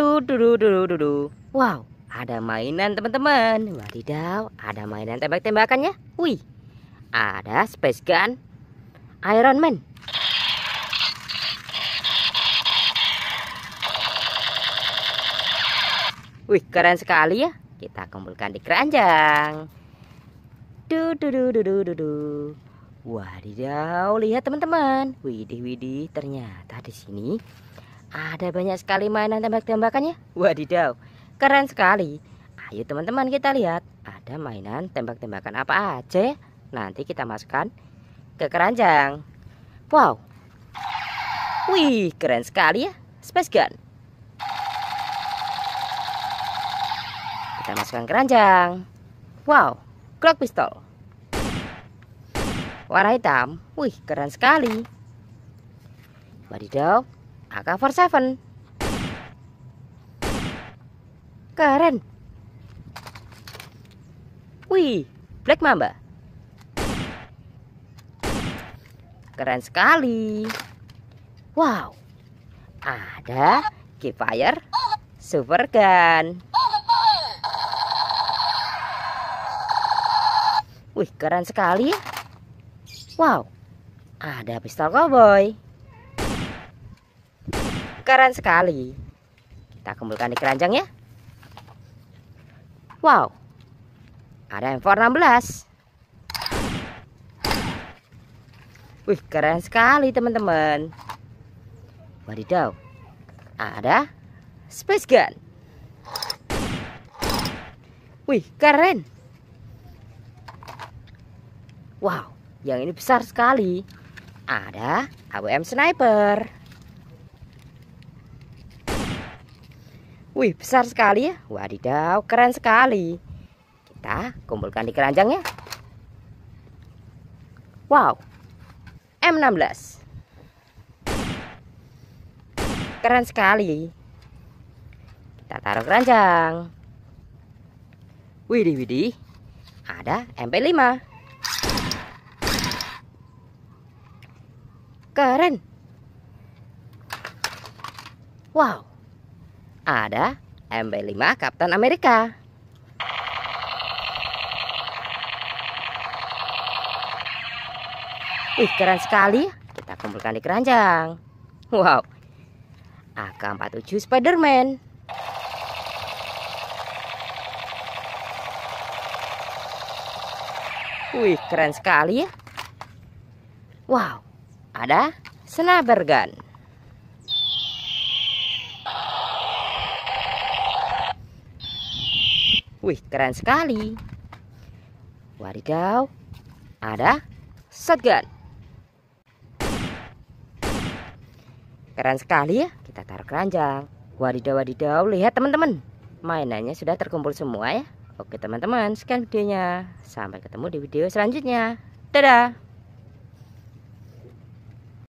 Tu dulu dulu Wow, ada mainan teman-teman. Wadidaw, ada mainan tembak-tembakannya. Wih, ada space gun, Iron Man. Wih, keren sekali ya. Kita kumpulkan di keranjang. dudu dudu dudu Wadidaw, lihat teman-teman. Widih widih, ternyata di sini ada banyak sekali mainan tembak tembakannya ya. Wadidaw, keren sekali. Ayo teman-teman kita lihat ada mainan tembak-tembakan apa aja ya? Nanti kita masukkan ke keranjang. Wow. Wih, keren sekali ya. Space gun. Kita masukkan keranjang. Wow, Glock pistol. Warna hitam. Wih, keren sekali. Wadidaw, AK47 keren wih Black Mamba keren sekali wow ada Keyfire Super Gun Wih, keren sekali Wow, ada pistol cowboy keren sekali. Kita kumpulkan di keranjang ya. Wow, ada M416. Wih, keren sekali teman-teman. Wadidaw, ada space gun. Wih, keren. Wow, yang ini besar sekali. Ada AWM sniper. Wih besar sekali ya Wadidaw keren sekali Kita kumpulkan di keranjangnya Wow M16 Keren sekali Kita taruh keranjang Widih widih Ada MP5 Keren Wow ada MB5 Kapten Amerika. Wih, keren sekali. Kita kumpulkan di keranjang. Wow. AK47 Spider-Man. Wih, keren sekali ya. Wow, ada Sniper gun. Wih, keren sekali. Wadidaw, ada shotgun. Keren sekali ya, kita taruh keranjang. Wadidaw, wadidaw, lihat teman-teman. Mainannya sudah terkumpul semua ya. Oke teman-teman, sekian videonya. Sampai ketemu di video selanjutnya. Dadah!